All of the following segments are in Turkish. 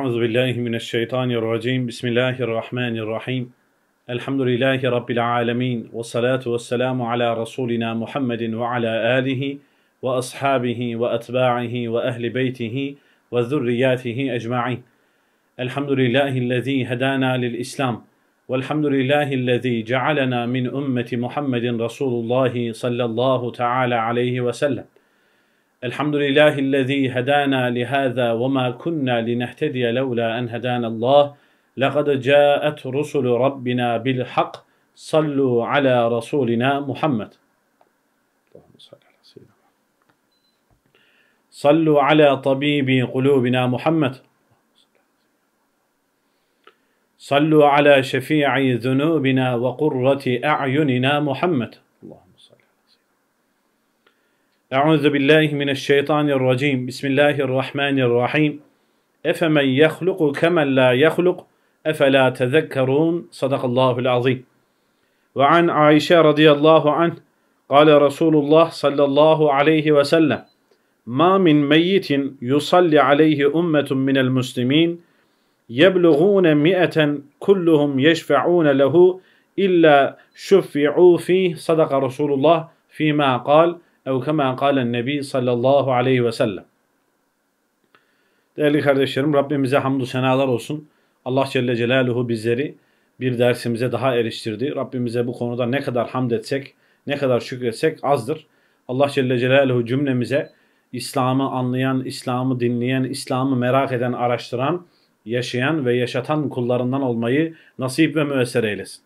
أعوذ بالله من الشيطان الرجيم بسم الله الرحمن الرحيم الحمد لله رب العالمين والصلاة والسلام على رسولنا محمد وعلى آله وأصحابه وأتباعه وأهل بيته وذرياته أجمعين الحمد لله الذي هدانا للإسلام والحمد لله الذي جعلنا من أمة محمد رسول الله صلى الله تعالى عليه وسلم الحمد لله الذي هدانا لهذا وما كنا لنهتدي لولا أن هدانا الله لقد جاءت رسل ربنا بالحق صلوا على رسولنا محمد صلوا على طبيب قلوبنا محمد صلوا على شفيع ذنوبنا وقرة أعيننا محمد أعوذ بالله من الشيطان الرجيم بسم الله الرحمن الرحيم أفمن يخلق كمن لا يخلق أفلا تذكرون صدق الله العظيم وعن عائشة رضي الله عنه قال رسول الله صلى الله عليه وسلم ما من ميت يصلي عليه أمة من المسلمين يبلغون مئة كلهم يشفعون له إلا شفعوا فيه صدق رسول الله فيما قال Ev kema kalen nebi sallallahu aleyhi ve sellem. Değerli kardeşlerim Rabbimize hamdü senalar olsun. Allah Celle Celaluhu bizleri bir dersimize daha eriştirdi. Rabbimize bu konuda ne kadar hamd etsek, ne kadar şükretsek azdır. Allah Celle Celaluhu cümlemize İslam'ı anlayan, İslam'ı dinleyen, İslam'ı merak eden, araştıran, yaşayan ve yaşatan kullarından olmayı nasip ve müessere eylesin.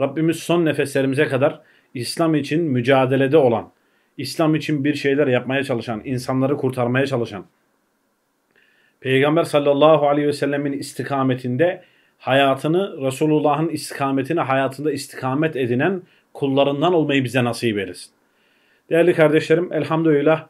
Rabbimiz son nefeslerimize kadar İslam için mücadelede olan, İslam için bir şeyler yapmaya çalışan, insanları kurtarmaya çalışan, Peygamber sallallahu aleyhi ve sellemin istikametinde hayatını Resulullah'ın istikametine hayatında istikamet edinen kullarından olmayı bize nasip eylesin. Değerli kardeşlerim elhamdülillah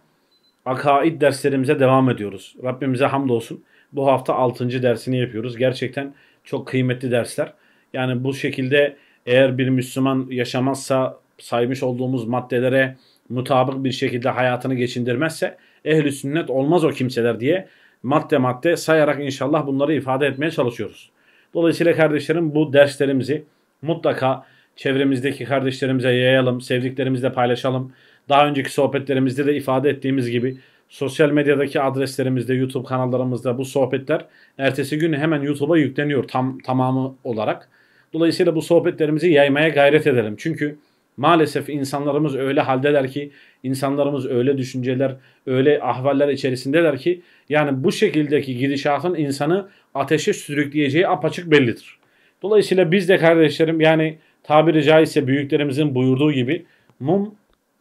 akaid derslerimize devam ediyoruz. Rabbimize hamdolsun. Bu hafta 6. dersini yapıyoruz. Gerçekten çok kıymetli dersler. Yani bu şekilde eğer bir Müslüman yaşamazsa saymış olduğumuz maddelere mutabık bir şekilde hayatını geçindirmezse ehli sünnet olmaz o kimseler diye madde madde sayarak inşallah bunları ifade etmeye çalışıyoruz. Dolayısıyla kardeşlerim bu derslerimizi mutlaka çevremizdeki kardeşlerimize yayalım, sevdiklerimizle paylaşalım. Daha önceki sohbetlerimizde de ifade ettiğimiz gibi sosyal medyadaki adreslerimizde, YouTube kanallarımızda bu sohbetler ertesi gün hemen YouTube'a yükleniyor tam tamamı olarak. Dolayısıyla bu sohbetlerimizi yaymaya gayret edelim. Çünkü Maalesef insanlarımız öyle haldeler ki, insanlarımız öyle düşünceler, öyle ahvaller içerisindeler ki yani bu şekildeki gidişatın insanı ateşe sürükleyeceği apaçık bellidir. Dolayısıyla biz de kardeşlerim yani tabiri caizse büyüklerimizin buyurduğu gibi mum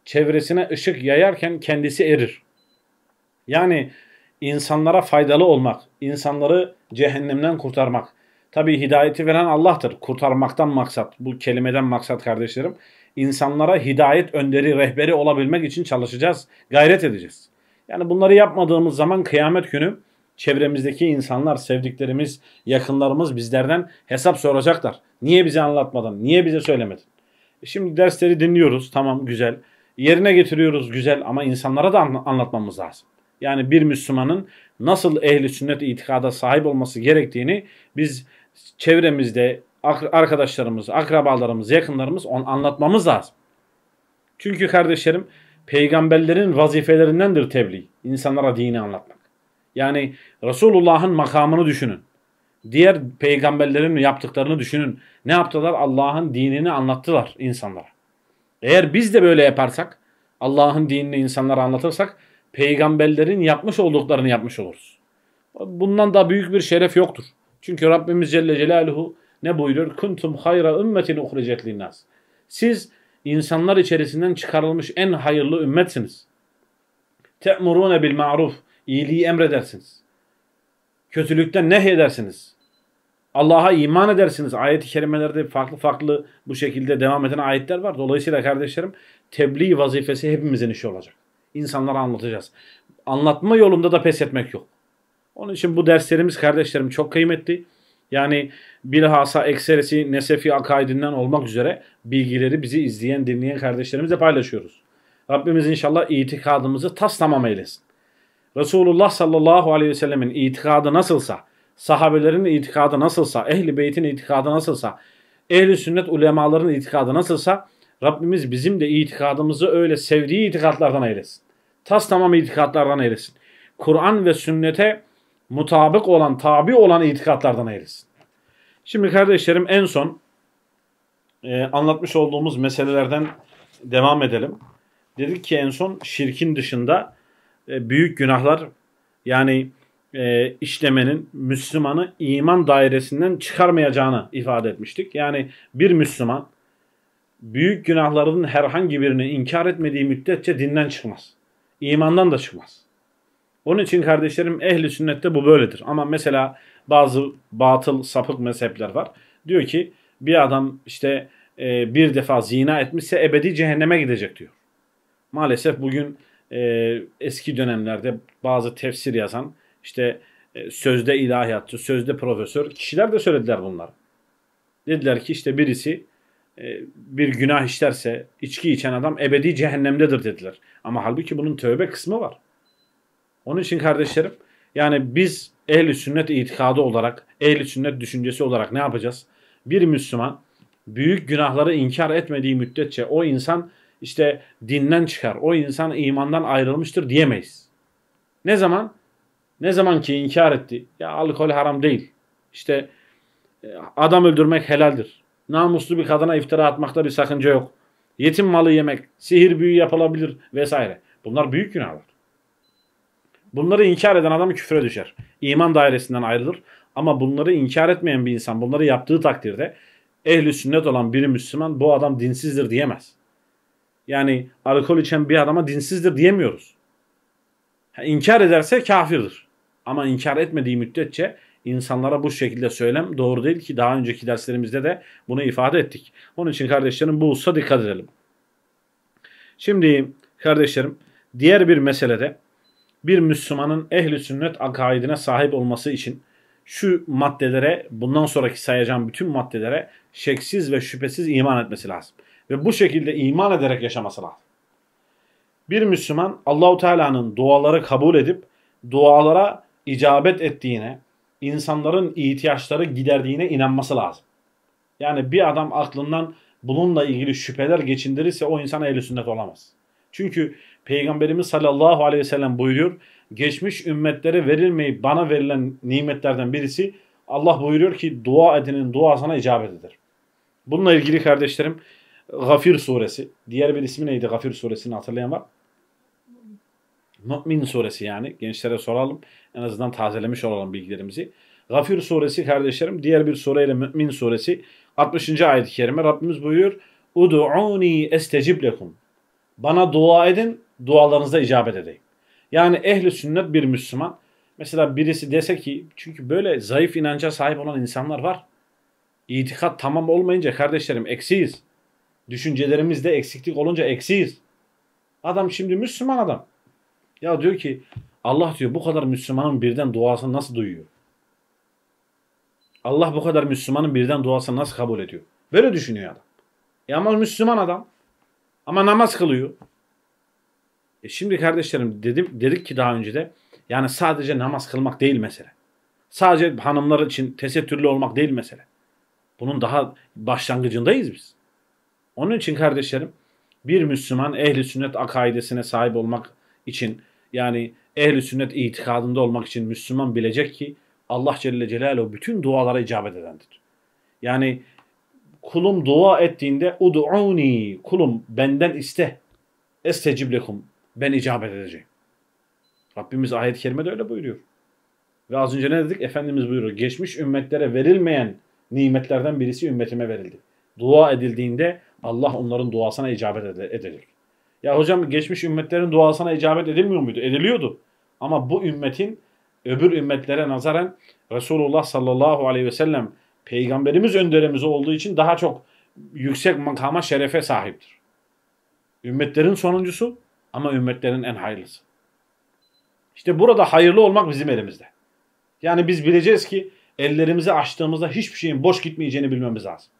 çevresine ışık yayarken kendisi erir. Yani insanlara faydalı olmak, insanları cehennemden kurtarmak. Tabi hidayeti veren Allah'tır. Kurtarmaktan maksat. Bu kelimeden maksat kardeşlerim insanlara hidayet önderi, rehberi olabilmek için çalışacağız, gayret edeceğiz. Yani bunları yapmadığımız zaman kıyamet günü çevremizdeki insanlar, sevdiklerimiz, yakınlarımız bizlerden hesap soracaklar. Niye bize anlatmadın? Niye bize söylemedin? E şimdi dersleri dinliyoruz. Tamam güzel. Yerine getiriyoruz güzel ama insanlara da anlatmamız lazım. Yani bir Müslümanın nasıl ehli sünnet itikada sahip olması gerektiğini biz çevremizde, arkadaşlarımız, akrabalarımız, yakınlarımız onu anlatmamız lazım. Çünkü kardeşlerim peygamberlerin vazifelerindendir tebliğ. İnsanlara dini anlatmak. Yani Resulullah'ın makamını düşünün. Diğer peygamberlerin yaptıklarını düşünün. Ne yaptılar? Allah'ın dinini anlattılar insanlara. Eğer biz de böyle yaparsak, Allah'ın dinini insanlara anlatırsak peygamberlerin yapmış olduklarını yapmış oluruz. Bundan daha büyük bir şeref yoktur. Çünkü Rabbimiz Celle Celaluhu ne buyurur? Kuntum hayra ümmetin uhricet linnas. Siz insanlar içerisinden çıkarılmış en hayırlı ümmetsiniz. Te'murune bil ma'ruf. İyiliği emredersiniz. Kötülükten nehyedersiniz. Allah'a iman edersiniz. Ayet-i kerimelerde farklı farklı bu şekilde devam eden ayetler var. Dolayısıyla kardeşlerim tebliğ vazifesi hepimizin işi olacak. İnsanlara anlatacağız. Anlatma yolunda da pes etmek yok. Onun için bu derslerimiz kardeşlerim çok kıymetli. Yani bilhassa ekserisi Nesefi akaidinden olmak üzere bilgileri bizi izleyen, dinleyen kardeşlerimizle paylaşıyoruz. Rabbimiz inşallah itikadımızı tas tamam eylesin. Resulullah sallallahu aleyhi ve sellemin itikadı nasılsa, sahabelerin itikadı nasılsa, ehli beytin itikadı nasılsa, ehli sünnet ulemaların itikadı nasılsa Rabbimiz bizim de itikadımızı öyle sevdiği itikadlardan eylesin. Tas tamam itikadlardan eylesin. Kur'an ve sünnete mutabık olan, tabi olan itikatlardan eylesin. Şimdi kardeşlerim en son e, anlatmış olduğumuz meselelerden devam edelim. Dedik ki en son şirkin dışında e, büyük günahlar yani e, işlemenin Müslümanı iman dairesinden çıkarmayacağını ifade etmiştik. Yani bir Müslüman büyük günahların herhangi birini inkar etmediği müddetçe dinden çıkmaz. İmandan da çıkmaz. Onun için kardeşlerim ehli sünnette bu böyledir. Ama mesela bazı batıl sapık mezhepler var. Diyor ki bir adam işte e, bir defa zina etmişse ebedi cehenneme gidecek diyor. Maalesef bugün e, eski dönemlerde bazı tefsir yazan işte e, sözde ilahiyatçı, sözde profesör kişiler de söylediler bunları. Dediler ki işte birisi e, bir günah işlerse içki içen adam ebedi cehennemdedir dediler. Ama halbuki bunun tövbe kısmı var. Onun için kardeşlerim yani biz ehli sünnet itikadı olarak, ehli sünnet düşüncesi olarak ne yapacağız? Bir Müslüman büyük günahları inkar etmediği müddetçe o insan işte dinden çıkar, o insan imandan ayrılmıştır diyemeyiz. Ne zaman? Ne zaman ki inkar etti. Ya alkol haram değil. İşte e, adam öldürmek helaldir. Namuslu bir kadına iftira atmakta bir sakınca yok. Yetim malı yemek, sihir büyü yapılabilir vesaire. Bunlar büyük günahlar. Bunları inkar eden adam küfre düşer. İman dairesinden ayrılır. Ama bunları inkar etmeyen bir insan bunları yaptığı takdirde ehli sünnet olan bir Müslüman bu adam dinsizdir diyemez. Yani alkol içen bir adama dinsizdir diyemiyoruz. İnkar ederse kafirdir. Ama inkar etmediği müddetçe insanlara bu şekilde söylem doğru değil ki daha önceki derslerimizde de bunu ifade ettik. Onun için kardeşlerim bu hususa dikkat edelim. Şimdi kardeşlerim diğer bir meselede bir Müslümanın ehli sünnet akaidine sahip olması için şu maddelere bundan sonraki sayacağım bütün maddelere şeksiz ve şüphesiz iman etmesi lazım. Ve bu şekilde iman ederek yaşaması lazım. Bir Müslüman Allahu Teala'nın duaları kabul edip dualara icabet ettiğine, insanların ihtiyaçları giderdiğine inanması lazım. Yani bir adam aklından bununla ilgili şüpheler geçindirirse o insan ehli sünnet olamaz. Çünkü Peygamberimiz sallallahu aleyhi ve sellem buyuruyor. Geçmiş ümmetlere verilmeyip bana verilen nimetlerden birisi Allah buyuruyor ki dua edinin duasına icabet eder. Bununla ilgili kardeşlerim Gafir suresi. Diğer bir ismi neydi Gafir suresini hatırlayan var? Mümin suresi yani. Gençlere soralım. En azından tazelemiş olalım bilgilerimizi. Gafir suresi kardeşlerim diğer bir sureyle Mümin suresi 60. ayet-i kerime Rabbimiz buyuruyor. Udu'uni estecib lekum. Bana dua edin Dualarınızda icabet edeyim. Yani ehli sünnet bir Müslüman. Mesela birisi dese ki çünkü böyle zayıf inanca sahip olan insanlar var. İtikat tamam olmayınca kardeşlerim eksiyiz. Düşüncelerimizde eksiklik olunca eksiyiz. Adam şimdi Müslüman adam. Ya diyor ki Allah diyor bu kadar Müslümanın birden duasını nasıl duyuyor? Allah bu kadar Müslümanın birden duasını nasıl kabul ediyor? Böyle düşünüyor adam. E ama Müslüman adam. Ama namaz kılıyor. E şimdi kardeşlerim dedim dedik ki daha önce de yani sadece namaz kılmak değil mesele. Sadece hanımlar için tesettürlü olmak değil mesele. Bunun daha başlangıcındayız biz. Onun için kardeşlerim bir Müslüman ehli sünnet akaidesine sahip olmak için yani ehli sünnet itikadında olmak için Müslüman bilecek ki Allah Celle Celaluhu bütün dualara icabet edendir. Yani kulum dua ettiğinde udu'uni kulum benden iste. Estecib lekum ben icabet edeceğim. Rabbimiz ayet-i kerimede öyle buyuruyor. Ve az önce ne dedik? Efendimiz buyuruyor. Geçmiş ümmetlere verilmeyen nimetlerden birisi ümmetime verildi. Dua edildiğinde Allah onların duasına icabet edilir. Ya hocam geçmiş ümmetlerin duasına icabet edilmiyor muydu? Ediliyordu. Ama bu ümmetin öbür ümmetlere nazaran Resulullah sallallahu aleyhi ve sellem peygamberimiz önderimiz olduğu için daha çok yüksek makama şerefe sahiptir. Ümmetlerin sonuncusu ama ümmetlerin en hayırlısı. İşte burada hayırlı olmak bizim elimizde. Yani biz bileceğiz ki ellerimizi açtığımızda hiçbir şeyin boş gitmeyeceğini bilmemiz lazım.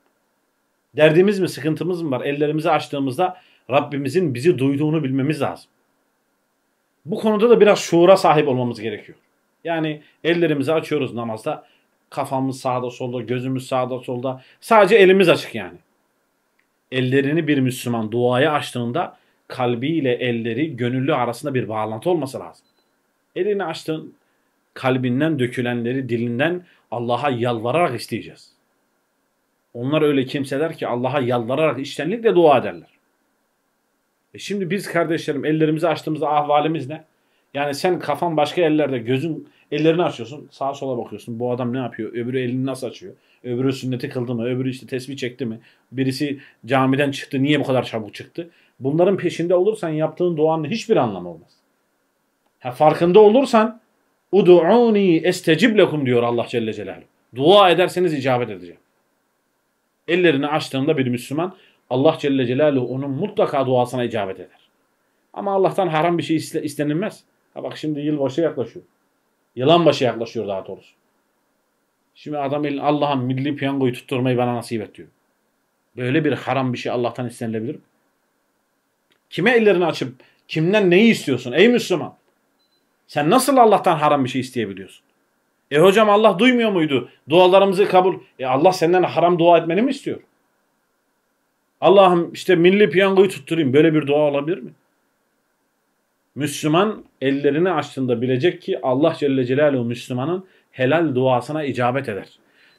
Derdimiz mi, sıkıntımız mı var? Ellerimizi açtığımızda Rabbimizin bizi duyduğunu bilmemiz lazım. Bu konuda da biraz şuura sahip olmamız gerekiyor. Yani ellerimizi açıyoruz namazda. Kafamız sağda solda, gözümüz sağda solda. Sadece elimiz açık yani. Ellerini bir Müslüman duaya açtığında kalbiyle elleri gönüllü arasında bir bağlantı olması lazım. Elini açtın, kalbinden dökülenleri dilinden Allah'a yalvararak isteyeceğiz. Onlar öyle kimseler ki Allah'a yalvararak içtenlikle dua ederler. E şimdi biz kardeşlerim ellerimizi açtığımızda ahvalimiz ne? Yani sen kafan başka ellerde gözün ellerini açıyorsun sağa sola bakıyorsun bu adam ne yapıyor öbürü elini nasıl açıyor öbürü sünneti kıldı mı öbürü işte tesbih çekti mi birisi camiden çıktı niye bu kadar çabuk çıktı bunların peşinde olursan yaptığın duanın hiçbir anlamı olmaz. Ha, farkında olursan Udu'uni estecib lekum diyor Allah Celle Celaluhu. Dua ederseniz icabet edeceğim. Ellerini açtığında bir Müslüman Allah Celle Celaluhu onun mutlaka duasına icabet eder. Ama Allah'tan haram bir şey istenilmez. Ha bak şimdi yılbaşı yaklaşıyor. Yılan başı yaklaşıyor daha doğrusu. Şimdi adam elin Allah'ın milli piyangoyu tutturmayı bana nasip et diyor. Böyle bir haram bir şey Allah'tan istenilebilir mi? Kime ellerini açıp kimden neyi istiyorsun ey Müslüman? Sen nasıl Allah'tan haram bir şey isteyebiliyorsun? E hocam Allah duymuyor muydu? Dualarımızı kabul. E Allah senden haram dua etmeni mi istiyor? Allah'ım işte milli piyangoyu tutturayım. Böyle bir dua olabilir mi? Müslüman ellerini açtığında bilecek ki Allah Celle Celaluhu Müslümanın helal duasına icabet eder.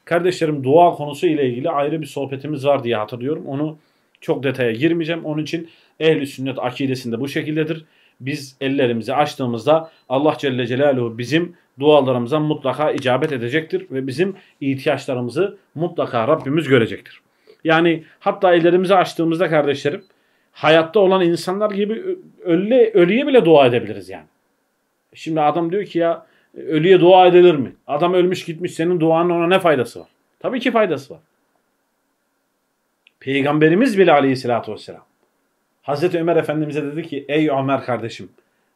Kardeşlerim dua konusu ile ilgili ayrı bir sohbetimiz var diye hatırlıyorum. Onu çok detaya girmeyeceğim. Onun için Ehli sünnet akidesinde bu şekildedir. Biz ellerimizi açtığımızda Allah Celle Celaluhu bizim dualarımıza mutlaka icabet edecektir ve bizim ihtiyaçlarımızı mutlaka Rabbimiz görecektir. Yani hatta ellerimizi açtığımızda kardeşlerim hayatta olan insanlar gibi ölü, ölüye bile dua edebiliriz yani. Şimdi adam diyor ki ya ölüye dua edilir mi? Adam ölmüş gitmiş senin duanın ona ne faydası var? Tabii ki faydası var. Peygamberimiz bile aleyhissalatü vesselam Hazreti Ömer Efendimiz'e dedi ki ey Ömer kardeşim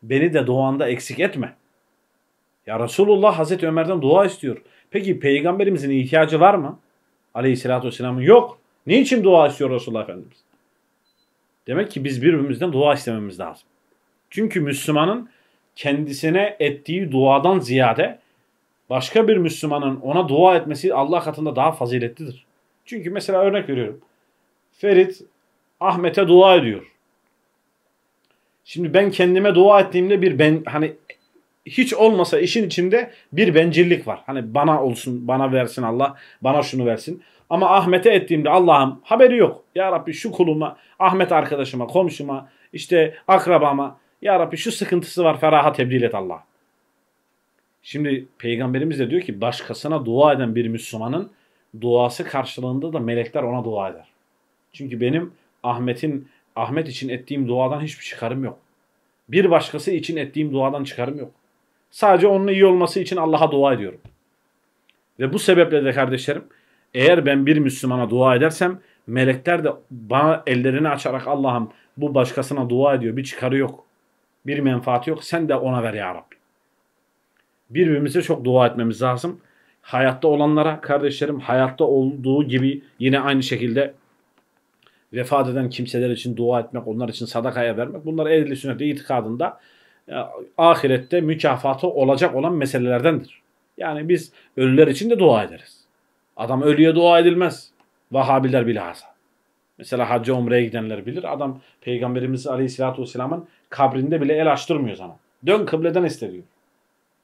beni de doğanda eksik etme. Ya Resulullah Hazreti Ömer'den dua istiyor. Peki peygamberimizin ihtiyacı var mı? Aleyhisselatü vesselamın yok. Niçin dua istiyor Resulullah Efendimiz? Demek ki biz birbirimizden dua istememiz lazım. Çünkü Müslümanın kendisine ettiği duadan ziyade başka bir Müslümanın ona dua etmesi Allah katında daha faziletlidir. Çünkü mesela örnek veriyorum. Ferit Ahmet'e dua ediyor. Şimdi ben kendime dua ettiğimde bir ben hani hiç olmasa işin içinde bir bencillik var. Hani bana olsun, bana versin Allah, bana şunu versin. Ama Ahmet'e ettiğimde Allah'ım haberi yok. Ya Rabbi şu kuluma, Ahmet arkadaşıma, komşuma, işte akrabama ya Rabbi şu sıkıntısı var feraha tebdil et Allah. Şimdi peygamberimiz de diyor ki başkasına dua eden bir Müslümanın duası karşılığında da melekler ona dua eder. Çünkü benim Ahmet'in Ahmet için ettiğim duadan hiçbir çıkarım yok. Bir başkası için ettiğim duadan çıkarım yok. Sadece onun iyi olması için Allah'a dua ediyorum. Ve bu sebeple de kardeşlerim eğer ben bir Müslümana dua edersem melekler de bana ellerini açarak Allah'ım bu başkasına dua ediyor. Bir çıkarı yok. Bir menfaati yok. Sen de ona ver ya Rabbi. Birbirimize çok dua etmemiz lazım. Hayatta olanlara kardeşlerim hayatta olduğu gibi yine aynı şekilde vefat eden kimseler için dua etmek, onlar için sadakaya vermek bunlar ehli sünnet itikadında e, ahirette mükafatı olacak olan meselelerdendir. Yani biz ölüler için de dua ederiz. Adam ölüye dua edilmez. Vahabiler bilhassa. Mesela Hacı umreye gidenler bilir. Adam Peygamberimiz Aleyhisselatü Vesselam'ın kabrinde bile el açtırmıyor sana. Dön kıbleden iste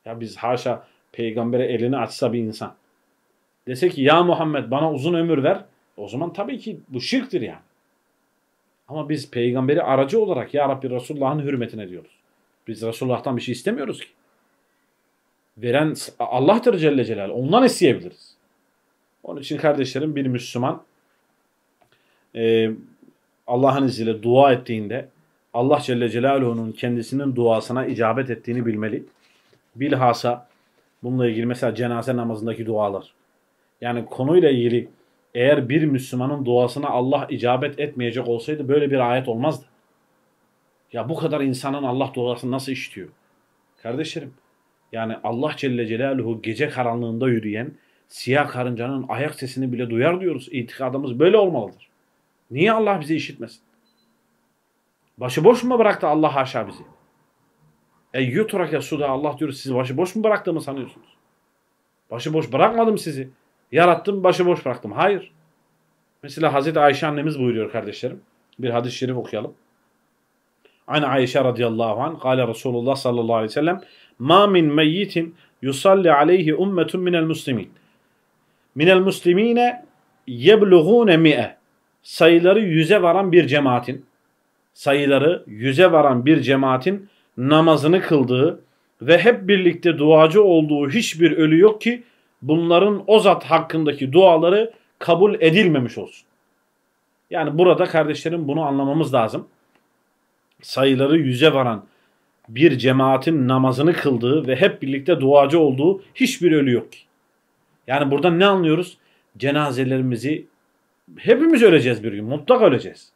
Ya biz haşa peygambere elini açsa bir insan. Dese ki ya Muhammed bana uzun ömür ver. O zaman tabii ki bu şirktir yani. Ama biz peygamberi aracı olarak ya Rabbi Resulullah'ın hürmetine diyoruz. Biz Resulullah'tan bir şey istemiyoruz ki. Veren Allah'tır Celle Celal. Ondan isteyebiliriz. Onun için kardeşlerim bir Müslüman e, Allah'ın izniyle dua ettiğinde Allah Celle Celaluhu'nun kendisinin duasına icabet ettiğini bilmeli. Bilhassa bununla ilgili mesela cenaze namazındaki dualar. Yani konuyla ilgili eğer bir Müslümanın duasına Allah icabet etmeyecek olsaydı böyle bir ayet olmazdı. Ya bu kadar insanın Allah duasını nasıl işitiyor? Kardeşlerim yani Allah Celle Celaluhu gece karanlığında yürüyen siyah karıncanın ayak sesini bile duyar diyoruz. İtikadımız böyle olmalıdır. Niye Allah bizi işitmesin? Başıboş mu bıraktı Allah haşa bizi? E ya suda Allah diyor siz başıboş mu bıraktığımı sanıyorsunuz? Başıboş bırakmadım sizi. Yarattım başıboş bıraktım. Hayır. Mesela Hazreti Ayşe annemiz buyuruyor kardeşlerim. Bir hadis-i şerif okuyalım. Aynı Ayşe radıyallahu anh kâle Resulullah sallallahu aleyhi ve sellem ma min meyyitin yusalli aleyhi ummetun minel muslimin minel muslimine yebluğune mi'e sayıları yüze varan bir cemaatin sayıları yüze varan bir cemaatin namazını kıldığı ve hep birlikte duacı olduğu hiçbir ölü yok ki bunların o zat hakkındaki duaları kabul edilmemiş olsun. Yani burada kardeşlerim bunu anlamamız lazım. Sayıları yüze varan bir cemaatin namazını kıldığı ve hep birlikte duacı olduğu hiçbir ölü yok ki. Yani burada ne anlıyoruz? Cenazelerimizi hepimiz öleceğiz bir gün. Mutlak öleceğiz.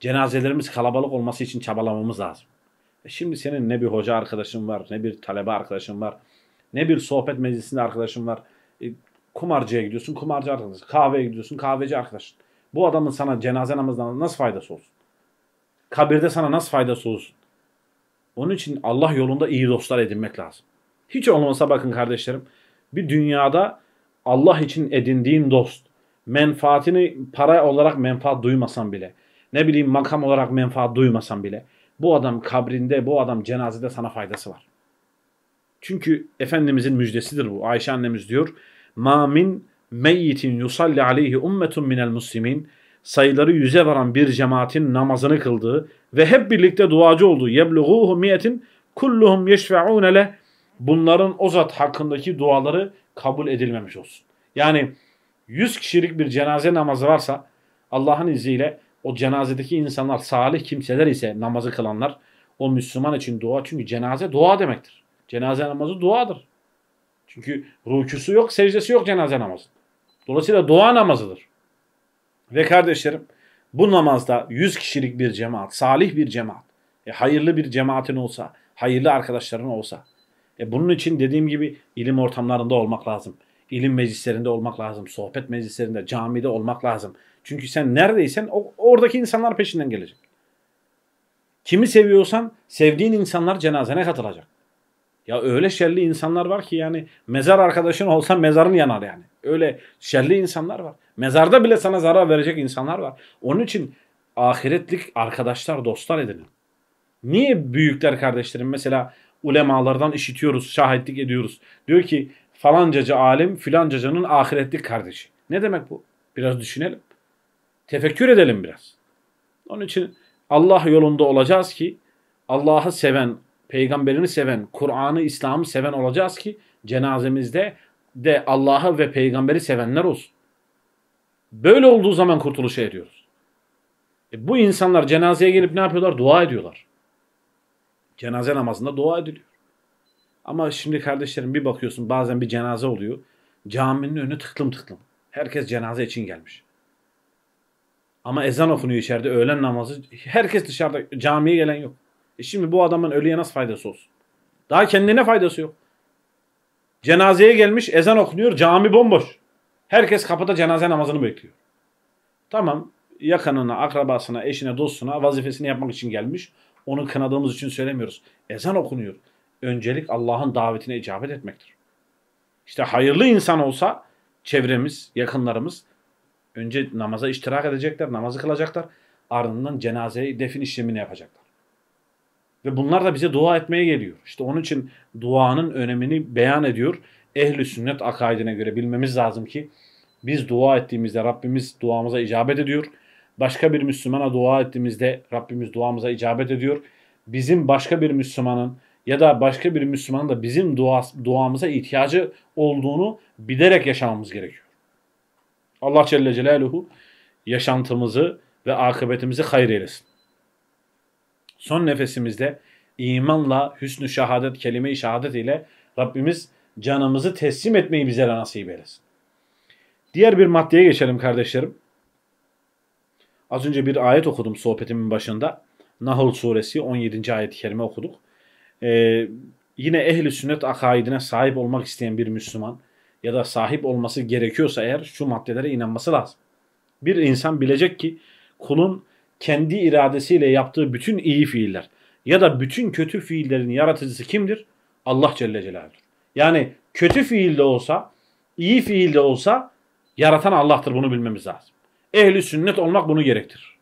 Cenazelerimiz kalabalık olması için çabalamamız lazım. E şimdi senin ne bir hoca arkadaşın var, ne bir talebe arkadaşın var, ne bir sohbet meclisinde arkadaşın var. E, kumarcıya gidiyorsun, kumarcı arkadaş. Kahveye gidiyorsun, kahveci arkadaş. Bu adamın sana cenaze namazından nasıl faydası olsun? Kabirde sana nasıl faydası olsun? Onun için Allah yolunda iyi dostlar edinmek lazım. Hiç olmasa bakın kardeşlerim. Bir dünyada Allah için edindiğin dost. Menfaatini para olarak menfaat duymasan bile. Ne bileyim makam olarak menfaat duymasan bile. Bu adam kabrinde, bu adam cenazede sana faydası var. Çünkü Efendimizin müjdesidir bu. Ayşe annemiz diyor. Ma min meyyitin yusalli aleyhi ummetun minel muslimin. Sayıları yüze varan bir cemaatin namazını kıldığı ve hep birlikte duacı olduğu yebluğuhu miyetin kulluhum yeşfe'ûne le bunların o zat hakkındaki duaları kabul edilmemiş olsun. Yani 100 kişilik bir cenaze namazı varsa Allah'ın izniyle o cenazedeki insanlar salih kimseler ise namazı kılanlar o Müslüman için dua çünkü cenaze dua demektir. Cenaze namazı duadır. Çünkü rüküsü yok, secdesi yok cenaze namazı. Dolayısıyla dua namazıdır. Ve kardeşlerim bu namazda 100 kişilik bir cemaat, salih bir cemaat, e, hayırlı bir cemaatin olsa, hayırlı arkadaşların olsa. E, bunun için dediğim gibi ilim ortamlarında olmak lazım. İlim meclislerinde olmak lazım. Sohbet meclislerinde, camide olmak lazım. Çünkü sen neredeysen o, oradaki insanlar peşinden gelecek. Kimi seviyorsan sevdiğin insanlar cenazene katılacak. Ya öyle şerli insanlar var ki yani mezar arkadaşın olsa mezarın yanar yani. Öyle şerli insanlar var. Mezarda bile sana zarar verecek insanlar var. Onun için ahiretlik arkadaşlar, dostlar edinin. Niye büyükler kardeşlerim mesela ulemalardan işitiyoruz, şahitlik ediyoruz. Diyor ki falancacı alim filancacının ahiretlik kardeşi. Ne demek bu? Biraz düşünelim. Tefekkür edelim biraz. Onun için Allah yolunda olacağız ki Allah'ı seven, peygamberini seven, Kur'an'ı, İslam'ı seven olacağız ki cenazemizde de Allah'ı ve peygamberi sevenler olsun. Böyle olduğu zaman kurtuluşa eriyoruz. E bu insanlar cenazeye gelip ne yapıyorlar? Dua ediyorlar. Cenaze namazında dua ediliyor. Ama şimdi kardeşlerim bir bakıyorsun bazen bir cenaze oluyor. Caminin önü tıklım tıklım. Herkes cenaze için gelmiş. Ama ezan okunuyor içeride öğlen namazı. Herkes dışarıda camiye gelen yok. E şimdi bu adamın ölüye nasıl faydası olsun? Daha kendine faydası yok. Cenazeye gelmiş ezan okunuyor cami bomboş. Herkes kapıda cenaze namazını bekliyor. Tamam yakınına, akrabasına, eşine, dostuna vazifesini yapmak için gelmiş. Onu kınadığımız için söylemiyoruz. Ezan okunuyor. Öncelik Allah'ın davetine icabet etmektir. İşte hayırlı insan olsa çevremiz, yakınlarımız önce namaza iştirak edecekler, namazı kılacaklar. Ardından cenazeyi defin işlemini yapacaklar. Ve bunlar da bize dua etmeye geliyor. İşte onun için duanın önemini beyan ediyor. Ehli sünnet akaidine göre bilmemiz lazım ki biz dua ettiğimizde Rabbimiz duamıza icabet ediyor. Başka bir Müslümana dua ettiğimizde Rabbimiz duamıza icabet ediyor. Bizim başka bir Müslümanın ya da başka bir Müslümanın da bizim dua, duamıza ihtiyacı olduğunu bilerek yaşamamız gerekiyor. Allah Celle Celaluhu yaşantımızı ve akıbetimizi hayır eylesin son nefesimizde imanla hüsnü şehadet, kelime-i şehadet ile Rabbimiz canımızı teslim etmeyi bize nasip eylesin. Diğer bir maddeye geçelim kardeşlerim. Az önce bir ayet okudum sohbetimin başında. Nahl suresi 17. ayet-i kerime okuduk. Ee, yine ehli sünnet akaidine sahip olmak isteyen bir Müslüman ya da sahip olması gerekiyorsa eğer şu maddelere inanması lazım. Bir insan bilecek ki kulun kendi iradesiyle yaptığı bütün iyi fiiller ya da bütün kötü fiillerin yaratıcısı kimdir? Allah Celle Celaluhu. Yani kötü fiil de olsa, iyi fiil de olsa yaratan Allah'tır bunu bilmemiz lazım. Ehli sünnet olmak bunu gerektir.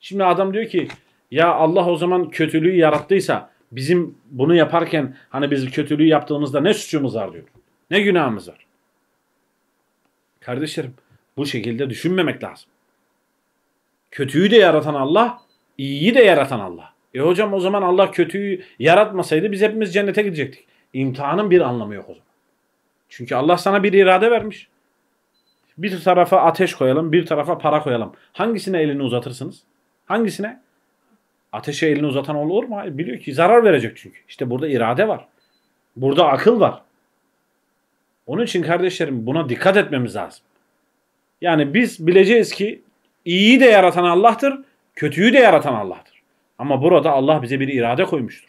Şimdi adam diyor ki ya Allah o zaman kötülüğü yarattıysa bizim bunu yaparken hani biz kötülüğü yaptığımızda ne suçumuz var diyor. Ne günahımız var. Kardeşlerim bu şekilde düşünmemek lazım. Kötüyü de yaratan Allah, iyiyi de yaratan Allah. E hocam o zaman Allah kötüyü yaratmasaydı biz hepimiz cennete gidecektik. İmtihanın bir anlamı yok o zaman. Çünkü Allah sana bir irade vermiş. Bir tarafa ateş koyalım, bir tarafa para koyalım. Hangisine elini uzatırsınız? Hangisine? Ateşe elini uzatan olur mu? Hayır, biliyor ki zarar verecek çünkü. İşte burada irade var. Burada akıl var. Onun için kardeşlerim buna dikkat etmemiz lazım. Yani biz bileceğiz ki İyiyi de yaratan Allah'tır, kötüyü de yaratan Allah'tır. Ama burada Allah bize bir irade koymuştur.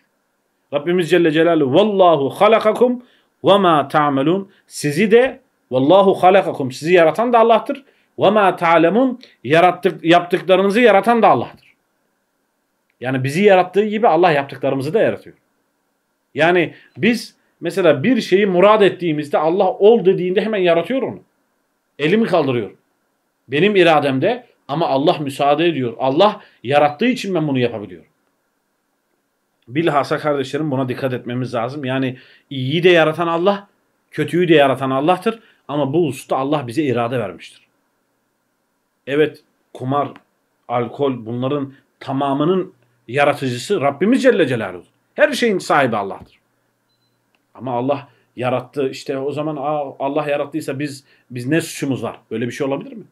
Rabbimiz Celle Celaluhu vallahu halakakum ve ma ta'melun sizi de vallahu halakakum sizi yaratan da Allah'tır. Ve ma ta'lemun yarattık yaptıklarınızı yaratan da Allah'tır. Yani bizi yarattığı gibi Allah yaptıklarımızı da yaratıyor. Yani biz mesela bir şeyi murad ettiğimizde Allah ol dediğinde hemen yaratıyor onu. Elimi kaldırıyor. Benim irademde ama Allah müsaade ediyor. Allah yarattığı için ben bunu yapabiliyorum. Bilhassa kardeşlerim buna dikkat etmemiz lazım. Yani iyiyi de yaratan Allah, kötüyü de yaratan Allah'tır. Ama bu hususta Allah bize irade vermiştir. Evet kumar, alkol bunların tamamının yaratıcısı Rabbimiz Celle Celaluhu. Her şeyin sahibi Allah'tır. Ama Allah yarattı işte o zaman Allah yarattıysa biz biz ne suçumuz var? Böyle bir şey olabilir mi?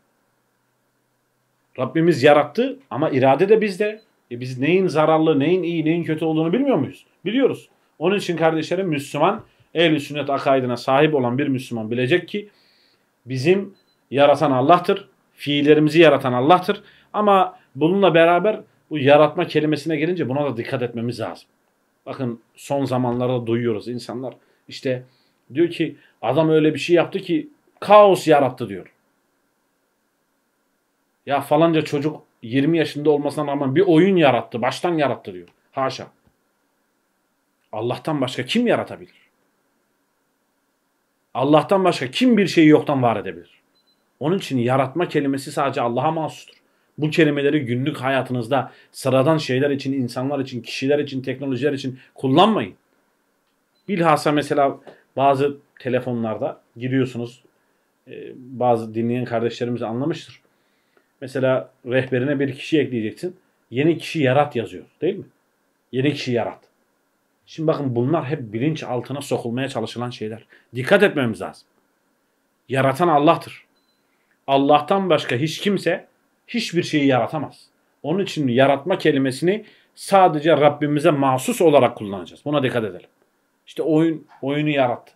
Rabbimiz yarattı ama irade de bizde. E biz neyin zararlı, neyin iyi, neyin kötü olduğunu bilmiyor muyuz? Biliyoruz. Onun için kardeşlerim Müslüman, ehl sünnet akaidine sahip olan bir Müslüman bilecek ki bizim yaratan Allah'tır. Fiillerimizi yaratan Allah'tır. Ama bununla beraber bu yaratma kelimesine gelince buna da dikkat etmemiz lazım. Bakın son zamanlarda duyuyoruz insanlar işte diyor ki adam öyle bir şey yaptı ki kaos yarattı diyor. Ya falanca çocuk 20 yaşında olmasına rağmen bir oyun yarattı. Baştan yarattı diyor. Haşa. Allah'tan başka kim yaratabilir? Allah'tan başka kim bir şeyi yoktan var edebilir? Onun için yaratma kelimesi sadece Allah'a mahsustur. Bu kelimeleri günlük hayatınızda sıradan şeyler için, insanlar için, kişiler için, teknolojiler için kullanmayın. Bilhassa mesela bazı telefonlarda giriyorsunuz. E, bazı dinleyen kardeşlerimiz anlamıştır. Mesela rehberine bir kişi ekleyeceksin. Yeni kişi yarat yazıyor değil mi? Yeni kişi yarat. Şimdi bakın bunlar hep bilinç altına sokulmaya çalışılan şeyler. Dikkat etmemiz lazım. Yaratan Allah'tır. Allah'tan başka hiç kimse hiçbir şeyi yaratamaz. Onun için yaratma kelimesini sadece Rabbimize mahsus olarak kullanacağız. Buna dikkat edelim. İşte oyun oyunu yarattı.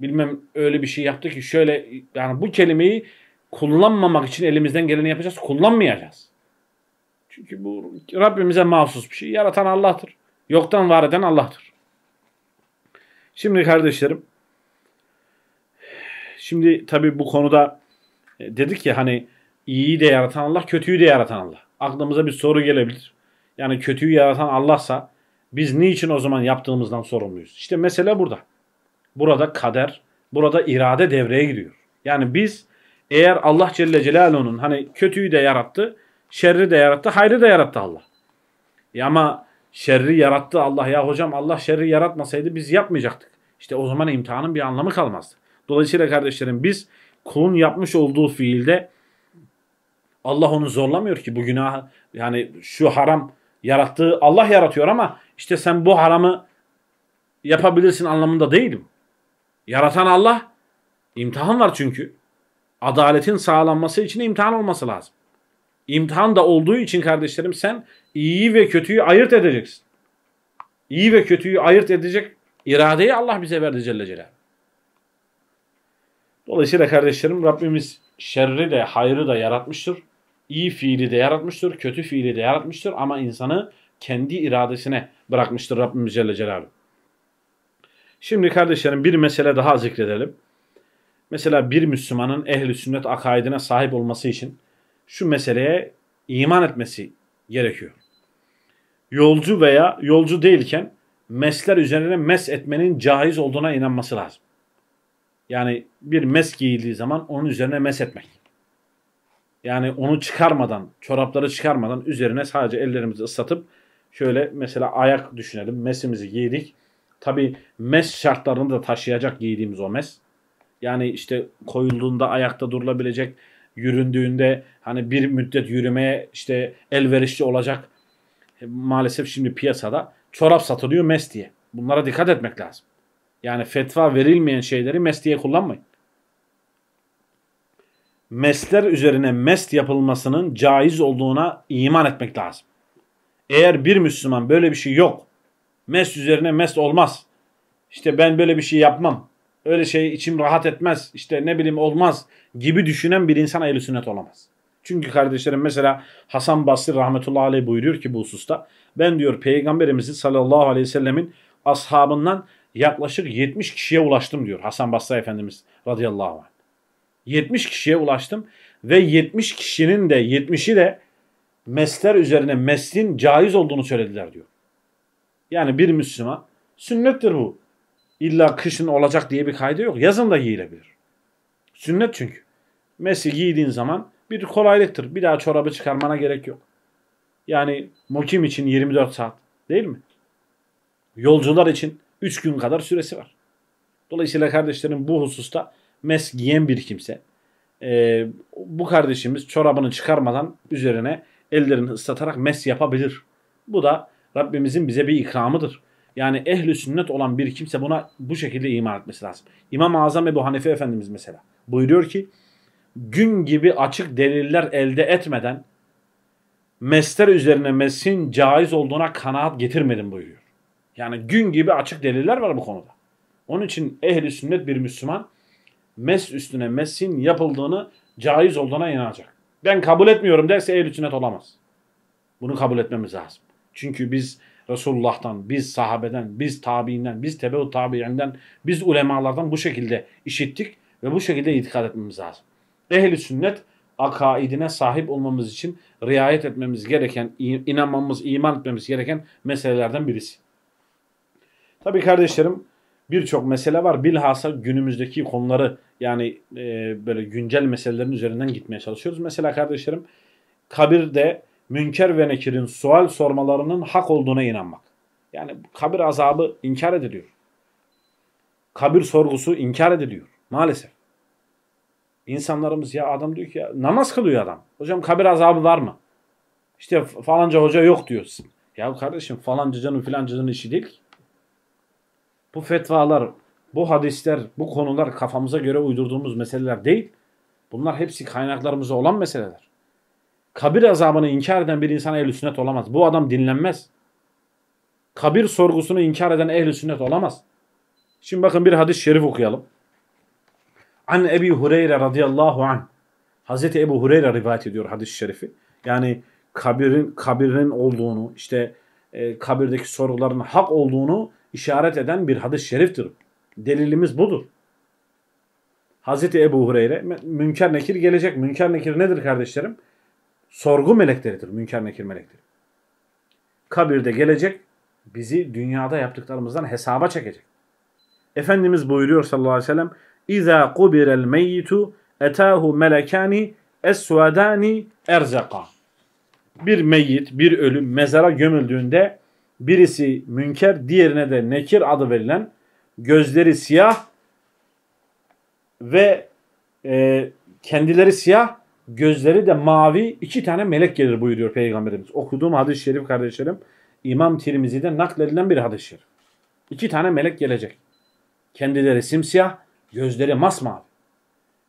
Bilmem öyle bir şey yaptı ki şöyle yani bu kelimeyi kullanmamak için elimizden geleni yapacağız. Kullanmayacağız. Çünkü bu Rabbimize mahsus bir şey. Yaratan Allah'tır. Yoktan var eden Allah'tır. Şimdi kardeşlerim şimdi tabi bu konuda e, dedik ya hani iyiyi de yaratan Allah, kötüyü de yaratan Allah. Aklımıza bir soru gelebilir. Yani kötüyü yaratan Allah'sa biz niçin o zaman yaptığımızdan sorumluyuz? İşte mesele burada. Burada kader, burada irade devreye giriyor. Yani biz eğer Allah Celle Celaluhu'nun hani kötüyü de yarattı, şerri de yarattı, hayrı da yarattı Allah. E ama şerri yarattı Allah. Ya hocam Allah şerri yaratmasaydı biz yapmayacaktık. İşte o zaman imtihanın bir anlamı kalmazdı. Dolayısıyla kardeşlerim biz kulun yapmış olduğu fiilde Allah onu zorlamıyor ki bu günah yani şu haram yarattığı Allah yaratıyor ama işte sen bu haramı yapabilirsin anlamında değilim. Yaratan Allah imtihan var çünkü adaletin sağlanması için imtihan olması lazım. İmtihan da olduğu için kardeşlerim sen iyi ve kötüyü ayırt edeceksin. İyi ve kötüyü ayırt edecek iradeyi Allah bize verdi Celle Celal. Dolayısıyla kardeşlerim Rabbimiz şerri de hayrı da yaratmıştır. İyi fiili de yaratmıştır, kötü fiili de yaratmıştır ama insanı kendi iradesine bırakmıştır Rabbimiz Celle Celaluhu. Şimdi kardeşlerim bir mesele daha zikredelim. Mesela bir Müslümanın ehli sünnet akaidine sahip olması için şu meseleye iman etmesi gerekiyor. Yolcu veya yolcu değilken mesler üzerine mes etmenin caiz olduğuna inanması lazım. Yani bir mes giyildiği zaman onun üzerine mes etmek. Yani onu çıkarmadan, çorapları çıkarmadan üzerine sadece ellerimizi ıslatıp şöyle mesela ayak düşünelim. Mesimizi giydik. Tabi mes şartlarını da taşıyacak giydiğimiz o mes. Yani işte koyulduğunda ayakta durulabilecek, yüründüğünde hani bir müddet yürümeye işte elverişli olacak. E, maalesef şimdi piyasada çorap satılıyor mes diye. Bunlara dikkat etmek lazım. Yani fetva verilmeyen şeyleri mes diye kullanmayın. Mesler üzerine mest yapılmasının caiz olduğuna iman etmek lazım. Eğer bir Müslüman böyle bir şey yok, mest üzerine mest olmaz. İşte ben böyle bir şey yapmam öyle şey içim rahat etmez, işte ne bileyim olmaz gibi düşünen bir insan ehl sünnet olamaz. Çünkü kardeşlerim mesela Hasan Basri rahmetullahi aleyh buyuruyor ki bu hususta ben diyor peygamberimizin sallallahu aleyhi ve sellemin ashabından yaklaşık 70 kişiye ulaştım diyor Hasan Basri Efendimiz radıyallahu anh. 70 kişiye ulaştım ve 70 kişinin de 70'i de mesler üzerine meslin caiz olduğunu söylediler diyor. Yani bir Müslüman sünnettir bu. İlla kışın olacak diye bir kaydı yok. Yazın da giyilebilir. Sünnet çünkü. Mesih giydiğin zaman bir kolaylıktır. Bir daha çorabı çıkarmana gerek yok. Yani mukim için 24 saat değil mi? Yolcular için 3 gün kadar süresi var. Dolayısıyla kardeşlerim bu hususta mes giyen bir kimse e, bu kardeşimiz çorabını çıkarmadan üzerine ellerini ıslatarak mes yapabilir. Bu da Rabbimizin bize bir ikramıdır. Yani ehli sünnet olan bir kimse buna bu şekilde iman etmesi lazım. İmam-ı Azam Ebu Hanife Efendimiz mesela buyuruyor ki gün gibi açık deliller elde etmeden mesler üzerine mesin caiz olduğuna kanaat getirmedim buyuruyor. Yani gün gibi açık deliller var bu konuda. Onun için ehli sünnet bir Müslüman mes üstüne mesin yapıldığını caiz olduğuna inanacak. Ben kabul etmiyorum derse ehli sünnet olamaz. Bunu kabul etmemiz lazım. Çünkü biz Resulullah'tan, biz sahabeden, biz tabiinden, biz tebeut u tabiinden, biz ulemalardan bu şekilde işittik ve bu şekilde itikad etmemiz lazım. Ehli sünnet akaidine sahip olmamız için riayet etmemiz gereken, inanmamız, iman etmemiz gereken meselelerden birisi. Tabi kardeşlerim birçok mesele var. Bilhassa günümüzdeki konuları yani e, böyle güncel meselelerin üzerinden gitmeye çalışıyoruz. Mesela kardeşlerim kabirde münker ve nekirin sual sormalarının hak olduğuna inanmak. Yani kabir azabı inkar ediliyor. Kabir sorgusu inkar ediliyor maalesef. İnsanlarımız ya adam diyor ki ya, namaz kılıyor adam. Hocam kabir azabı var mı? İşte falanca hoca yok diyorsun. Ya kardeşim falanca falancacanın filancacanın işi değil ki. Bu fetvalar, bu hadisler, bu konular kafamıza göre uydurduğumuz meseleler değil. Bunlar hepsi kaynaklarımıza olan meseleler kabir azabını inkar eden bir insan ehl sünnet olamaz. Bu adam dinlenmez. Kabir sorgusunu inkar eden ehl sünnet olamaz. Şimdi bakın bir hadis-i şerif okuyalım. An Ebi Hureyre radıyallahu an. Hazreti Ebu Hureyre rivayet ediyor hadis-i şerifi. Yani kabirin kabirin olduğunu, işte e, kabirdeki soruların hak olduğunu işaret eden bir hadis-i şeriftir. Delilimiz budur. Hazreti Ebu Hureyre münker nekir gelecek. Münker nekir nedir kardeşlerim? sorgu melekleridir. Münker nekir melekleri. Kabirde gelecek bizi dünyada yaptıklarımızdan hesaba çekecek. Efendimiz buyuruyor sallallahu aleyhi ve sellem İza kubirel meyyitu etahu melekani esvedani erzaka. Bir meyyit, bir ölüm mezara gömüldüğünde birisi münker, diğerine de nekir adı verilen gözleri siyah ve e, kendileri siyah gözleri de mavi iki tane melek gelir buyuruyor Peygamberimiz. Okuduğum hadis-i şerif kardeşlerim İmam Tirmizi'de nakledilen bir hadis-i şerif. İki tane melek gelecek. Kendileri simsiyah, gözleri masmavi.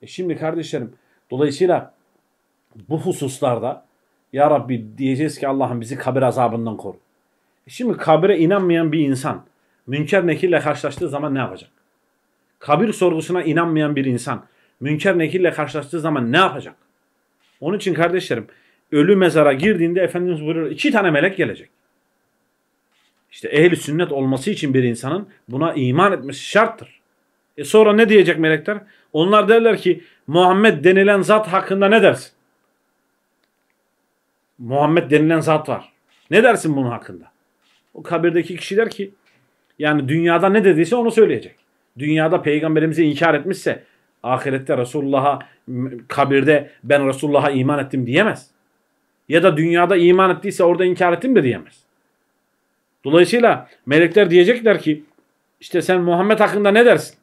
E şimdi kardeşlerim dolayısıyla bu hususlarda Ya Rabbi diyeceğiz ki Allah'ım bizi kabir azabından koru. E şimdi kabire inanmayan bir insan münker nekille karşılaştığı zaman ne yapacak? Kabir sorgusuna inanmayan bir insan münker nekille karşılaştığı zaman ne yapacak? Onun için kardeşlerim ölü mezara girdiğinde Efendimiz buyuruyor iki tane melek gelecek. İşte ehli sünnet olması için bir insanın buna iman etmesi şarttır. E sonra ne diyecek melekler? Onlar derler ki Muhammed denilen zat hakkında ne dersin? Muhammed denilen zat var. Ne dersin bunun hakkında? O kabirdeki kişiler ki yani dünyada ne dediyse onu söyleyecek. Dünyada peygamberimizi inkar etmişse ahirette Resulullah'a kabirde ben Resulullah'a iman ettim diyemez. Ya da dünyada iman ettiyse orada inkar ettim de diyemez. Dolayısıyla melekler diyecekler ki işte sen Muhammed hakkında ne dersin?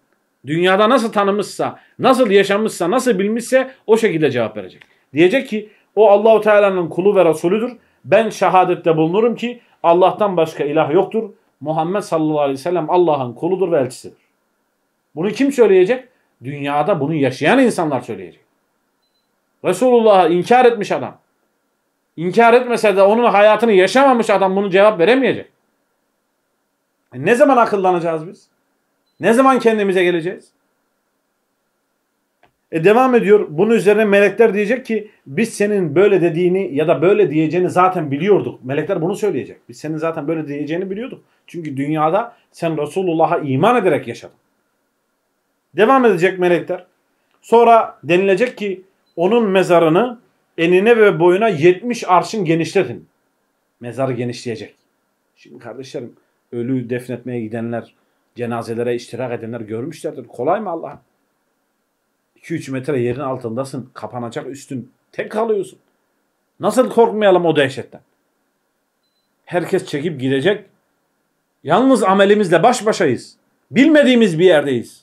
Dünyada nasıl tanımışsa, nasıl yaşamışsa, nasıl bilmişse o şekilde cevap verecek. Diyecek ki o Allahu Teala'nın kulu ve Resulüdür. Ben şehadette bulunurum ki Allah'tan başka ilah yoktur. Muhammed sallallahu aleyhi ve sellem Allah'ın kuludur ve elçisidir. Bunu kim söyleyecek? dünyada bunu yaşayan insanlar söyleyecek. Resulullah'ı inkar etmiş adam. İnkar etmese de onun hayatını yaşamamış adam bunu cevap veremeyecek. E ne zaman akıllanacağız biz? Ne zaman kendimize geleceğiz? E devam ediyor. Bunun üzerine melekler diyecek ki biz senin böyle dediğini ya da böyle diyeceğini zaten biliyorduk. Melekler bunu söyleyecek. Biz senin zaten böyle diyeceğini biliyorduk. Çünkü dünyada sen Resulullah'a iman ederek yaşadın. Devam edecek melekler. Sonra denilecek ki onun mezarını enine ve boyuna 70 arşın genişletin. Mezarı genişleyecek. Şimdi kardeşlerim ölü defnetmeye gidenler, cenazelere iştirak edenler görmüşlerdir. Kolay mı Allah? 2-3 metre yerin altındasın. Kapanacak üstün. Tek kalıyorsun. Nasıl korkmayalım o dehşetten? Herkes çekip gidecek. Yalnız amelimizle baş başayız. Bilmediğimiz bir yerdeyiz.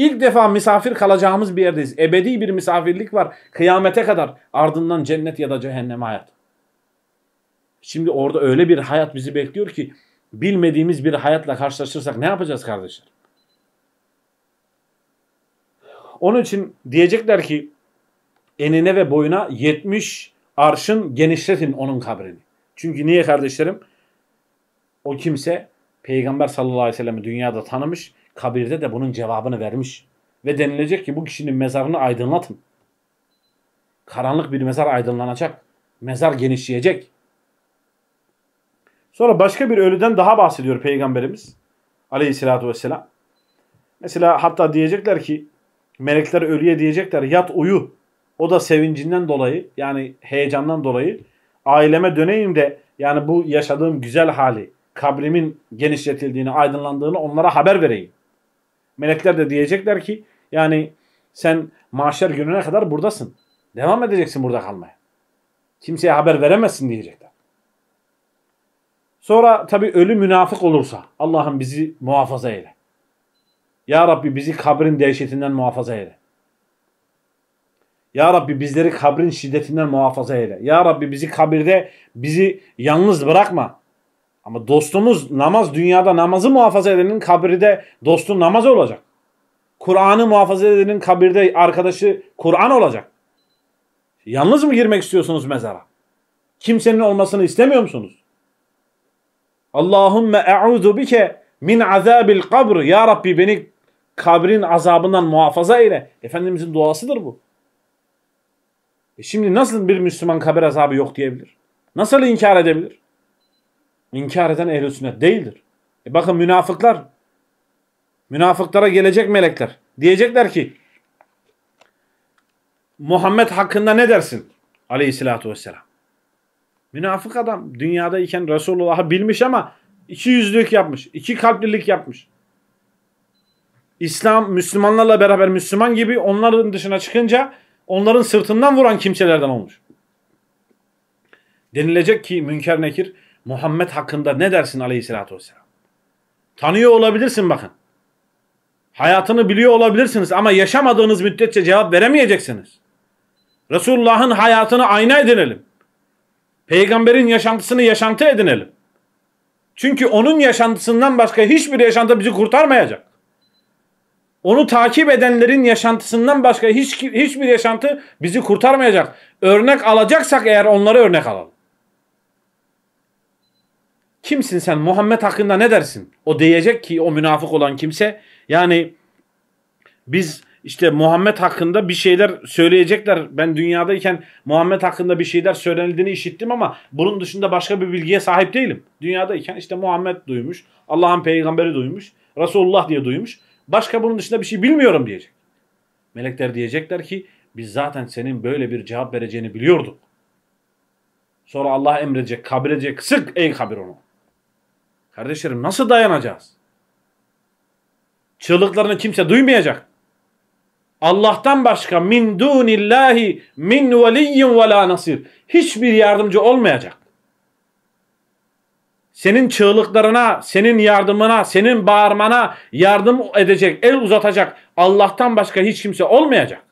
İlk defa misafir kalacağımız bir yerdeyiz. Ebedi bir misafirlik var. Kıyamete kadar ardından cennet ya da cehennem hayat. Şimdi orada öyle bir hayat bizi bekliyor ki bilmediğimiz bir hayatla karşılaşırsak ne yapacağız kardeşler? Onun için diyecekler ki enine ve boyuna 70 arşın genişletin onun kabrini. Çünkü niye kardeşlerim? O kimse Peygamber sallallahu aleyhi ve sellem'i dünyada tanımış kabirde de bunun cevabını vermiş. Ve denilecek ki bu kişinin mezarını aydınlatın. Karanlık bir mezar aydınlanacak. Mezar genişleyecek. Sonra başka bir ölüden daha bahsediyor Peygamberimiz aleyhissalatü vesselam. Mesela hatta diyecekler ki melekler ölüye diyecekler yat uyu. O da sevincinden dolayı yani heyecandan dolayı aileme döneyim de yani bu yaşadığım güzel hali kabrimin genişletildiğini aydınlandığını onlara haber vereyim. Melekler de diyecekler ki yani sen maaşlar gününe kadar buradasın. Devam edeceksin burada kalmaya. Kimseye haber veremezsin diyecekler. Sonra tabi ölü münafık olursa Allah'ım bizi muhafaza eyle. Ya Rabbi bizi kabrin dehşetinden muhafaza eyle. Ya Rabbi bizleri kabrin şiddetinden muhafaza eyle. Ya Rabbi bizi kabirde bizi yalnız bırakma. Ama dostumuz namaz dünyada namazı muhafaza edenin kabirde dostun namaz olacak. Kur'an'ı muhafaza edenin kabirde arkadaşı Kur'an olacak. Yalnız mı girmek istiyorsunuz mezara? Kimsenin olmasını istemiyor musunuz? Allahümme e'udu bike min azabil kabr. Ya Rabbi beni kabrin azabından muhafaza eyle. Efendimizin duasıdır bu. E şimdi nasıl bir Müslüman kabir azabı yok diyebilir? Nasıl inkar edebilir? İnkar eden ehl sünnet değildir. E bakın münafıklar, münafıklara gelecek melekler. Diyecekler ki, Muhammed hakkında ne dersin? Aleyhissalatu vesselam. Münafık adam dünyadayken Resulullah'ı bilmiş ama iki yüzlük yapmış, iki kalplilik yapmış. İslam Müslümanlarla beraber Müslüman gibi onların dışına çıkınca onların sırtından vuran kimselerden olmuş. Denilecek ki Münker Nekir Muhammed hakkında ne dersin aleyhissalatü vesselam? Tanıyor olabilirsin bakın. Hayatını biliyor olabilirsiniz ama yaşamadığınız müddetçe cevap veremeyeceksiniz. Resulullah'ın hayatını ayna edinelim. Peygamberin yaşantısını yaşantı edinelim. Çünkü onun yaşantısından başka hiçbir yaşantı bizi kurtarmayacak. Onu takip edenlerin yaşantısından başka hiç, hiçbir yaşantı bizi kurtarmayacak. Örnek alacaksak eğer onları örnek alalım. Kimsin sen Muhammed hakkında ne dersin? O diyecek ki o münafık olan kimse yani biz işte Muhammed hakkında bir şeyler söyleyecekler. Ben dünyadayken Muhammed hakkında bir şeyler söylenildiğini işittim ama bunun dışında başka bir bilgiye sahip değilim. Dünyadayken işte Muhammed duymuş, Allah'ın peygamberi duymuş, Resulullah diye duymuş. Başka bunun dışında bir şey bilmiyorum diyecek. Melekler diyecekler ki biz zaten senin böyle bir cevap vereceğini biliyorduk. Sonra Allah emredecek, kabir edecek. Sık ey kabir onu. Kardeşlerim nasıl dayanacağız? Çığlıklarını kimse duymayacak. Allah'tan başka min dunillahi min veliyyin ve la nasir. Hiçbir yardımcı olmayacak. Senin çığlıklarına, senin yardımına, senin bağırmana yardım edecek, el uzatacak Allah'tan başka hiç kimse olmayacak.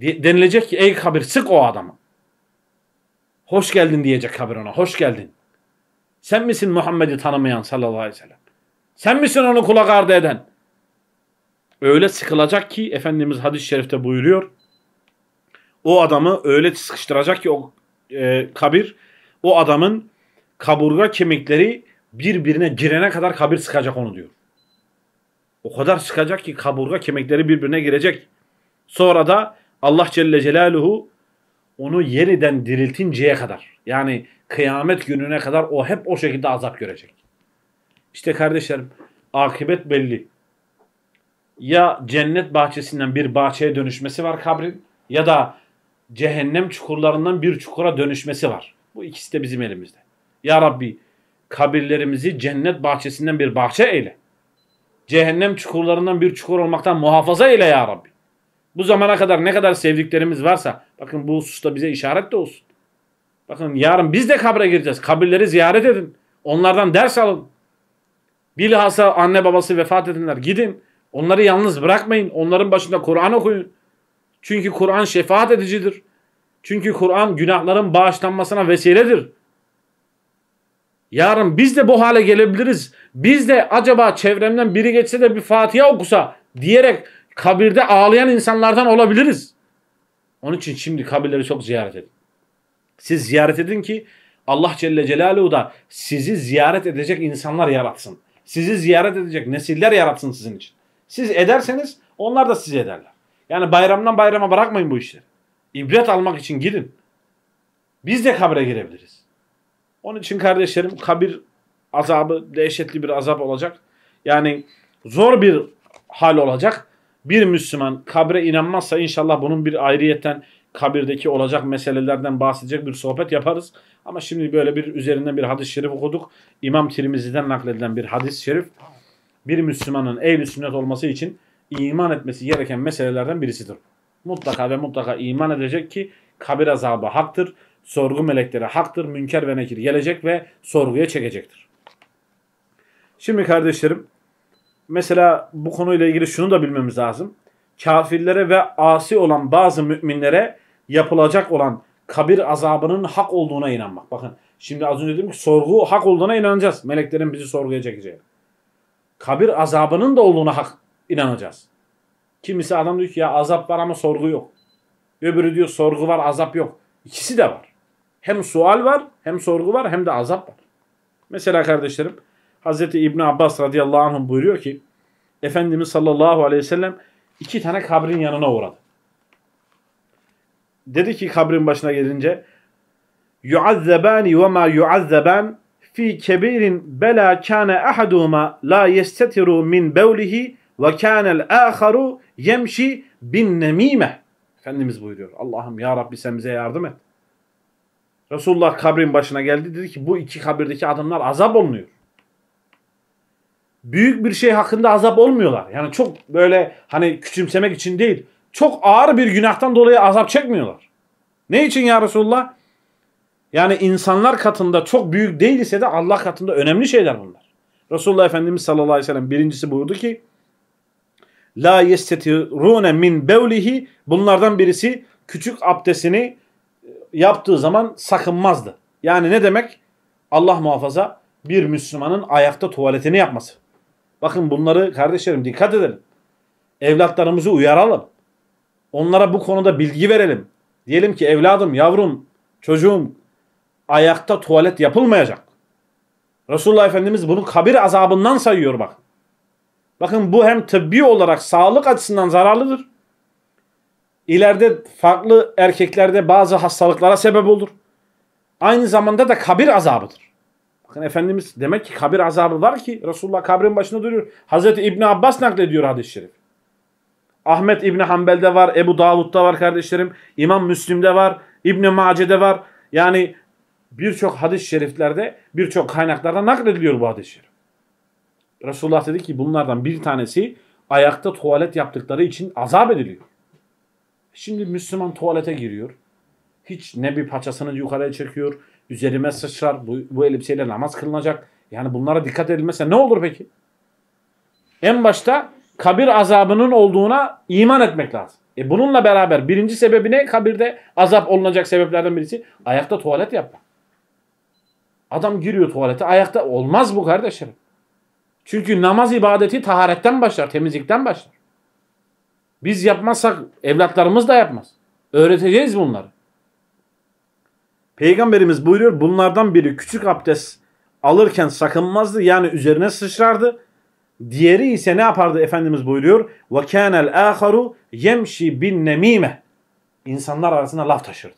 Denilecek ki ey kabir sık o adamı. Hoş geldin diyecek kabir ona. Hoş geldin. Sen misin Muhammed'i tanımayan sallallahu aleyhi ve sellem? Sen misin onu kulak ardı eden? Öyle sıkılacak ki Efendimiz hadis-i şerifte buyuruyor. O adamı öyle sıkıştıracak ki o e, kabir o adamın kaburga kemikleri birbirine girene kadar kabir sıkacak onu diyor. O kadar sıkacak ki kaburga kemikleri birbirine girecek. Sonra da Allah Celle Celaluhu onu yeniden diriltinceye kadar yani kıyamet gününe kadar o hep o şekilde azap görecek. İşte kardeşlerim akıbet belli. Ya cennet bahçesinden bir bahçeye dönüşmesi var kabrin ya da cehennem çukurlarından bir çukura dönüşmesi var. Bu ikisi de bizim elimizde. Ya Rabbi kabirlerimizi cennet bahçesinden bir bahçe eyle. Cehennem çukurlarından bir çukur olmaktan muhafaza eyle ya Rabbi. Bu zamana kadar ne kadar sevdiklerimiz varsa bakın bu hususta bize işaret de olsun. Bakın yarın biz de kabre gireceğiz. Kabirleri ziyaret edin. Onlardan ders alın. Bilhassa anne babası vefat edenler gidin. Onları yalnız bırakmayın. Onların başında Kur'an okuyun. Çünkü Kur'an şefaat edicidir. Çünkü Kur'an günahların bağışlanmasına vesiledir. Yarın biz de bu hale gelebiliriz. Biz de acaba çevremden biri geçse de bir Fatiha okusa diyerek kabirde ağlayan insanlardan olabiliriz. Onun için şimdi kabirleri çok ziyaret edin. Siz ziyaret edin ki Allah Celle Celaluhu da sizi ziyaret edecek insanlar yaratsın. Sizi ziyaret edecek nesiller yaratsın sizin için. Siz ederseniz onlar da sizi ederler. Yani bayramdan bayrama bırakmayın bu işleri. İbret almak için gidin. Biz de kabre girebiliriz. Onun için kardeşlerim kabir azabı dehşetli bir azap olacak. Yani zor bir hal olacak bir Müslüman kabre inanmazsa inşallah bunun bir ayrıyeten kabirdeki olacak meselelerden bahsedecek bir sohbet yaparız. Ama şimdi böyle bir üzerinden bir hadis-i şerif okuduk. İmam Tirmizi'den nakledilen bir hadis-i şerif bir Müslümanın ehl sünnet olması için iman etmesi gereken meselelerden birisidir. Mutlaka ve mutlaka iman edecek ki kabir azabı haktır, sorgu melekleri haktır, münker ve nekir gelecek ve sorguya çekecektir. Şimdi kardeşlerim mesela bu konuyla ilgili şunu da bilmemiz lazım. Kafirlere ve asi olan bazı müminlere yapılacak olan kabir azabının hak olduğuna inanmak. Bakın şimdi az önce dedim ki sorgu hak olduğuna inanacağız. Meleklerin bizi sorguya çekeceği. Kabir azabının da olduğuna hak inanacağız. Kimisi adam diyor ki ya azap var ama sorgu yok. Öbürü diyor sorgu var azap yok. İkisi de var. Hem sual var hem sorgu var hem de azap var. Mesela kardeşlerim Hazreti İbn Abbas radıyallahu anh buyuruyor ki Efendimiz sallallahu aleyhi ve sellem iki tane kabrin yanına uğradı. Dedi ki kabrin başına gelince yuazzebani ve ma yuazzeban fi kebirin bela kana ahaduma la yestetiru min bevlihi ve kana'l aharu yemşi bin nemime. Efendimiz buyuruyor. Allah'ım ya Rabbi sen bize yardım et. Resulullah kabrin başına geldi dedi ki bu iki kabirdeki adamlar azap olunuyor büyük bir şey hakkında azap olmuyorlar. Yani çok böyle hani küçümsemek için değil. Çok ağır bir günahtan dolayı azap çekmiyorlar. Ne için ya Resulullah? Yani insanlar katında çok büyük değilse de Allah katında önemli şeyler bunlar. Resulullah Efendimiz sallallahu aleyhi ve sellem birincisi buyurdu ki La yestetirune min bevlihi bunlardan birisi küçük abdestini e, yaptığı zaman sakınmazdı. Yani ne demek? Allah muhafaza bir Müslümanın ayakta tuvaletini yapması. Bakın bunları kardeşlerim dikkat edelim. Evlatlarımızı uyaralım. Onlara bu konuda bilgi verelim. Diyelim ki evladım, yavrum, çocuğum ayakta tuvalet yapılmayacak. Resulullah Efendimiz bunu kabir azabından sayıyor bak. Bakın bu hem tıbbi olarak sağlık açısından zararlıdır. İleride farklı erkeklerde bazı hastalıklara sebep olur. Aynı zamanda da kabir azabıdır. Bakın Efendimiz demek ki kabir azabı var ki Resulullah kabrin başında duruyor. Hazreti İbni Abbas naklediyor hadis-i şerif. Ahmet İbni Hanbel'de var, Ebu Davud'da var kardeşlerim. İmam Müslim'de var, İbni Mace'de var. Yani birçok hadis-i şeriflerde, birçok kaynaklarda naklediliyor bu hadis-i şerif. Resulullah dedi ki bunlardan bir tanesi ayakta tuvalet yaptıkları için azap ediliyor. Şimdi Müslüman tuvalete giriyor. Hiç ne bir paçasını yukarıya çekiyor, üzerime sıçrar, bu, bu elbiseyle namaz kılınacak. Yani bunlara dikkat edilmezse ne olur peki? En başta kabir azabının olduğuna iman etmek lazım. E bununla beraber birinci sebebi ne? Kabirde azap olunacak sebeplerden birisi ayakta tuvalet yapmak. Adam giriyor tuvalete ayakta olmaz bu kardeşlerim. Çünkü namaz ibadeti taharetten başlar, temizlikten başlar. Biz yapmazsak evlatlarımız da yapmaz. Öğreteceğiz bunları. Peygamberimiz buyuruyor bunlardan biri küçük abdest alırken sakınmazdı yani üzerine sıçrardı. Diğeri ise ne yapardı Efendimiz buyuruyor? وَكَانَ الْآخَرُ يَمْشِي بِالنَّم۪يمَ İnsanlar arasında laf taşırdı.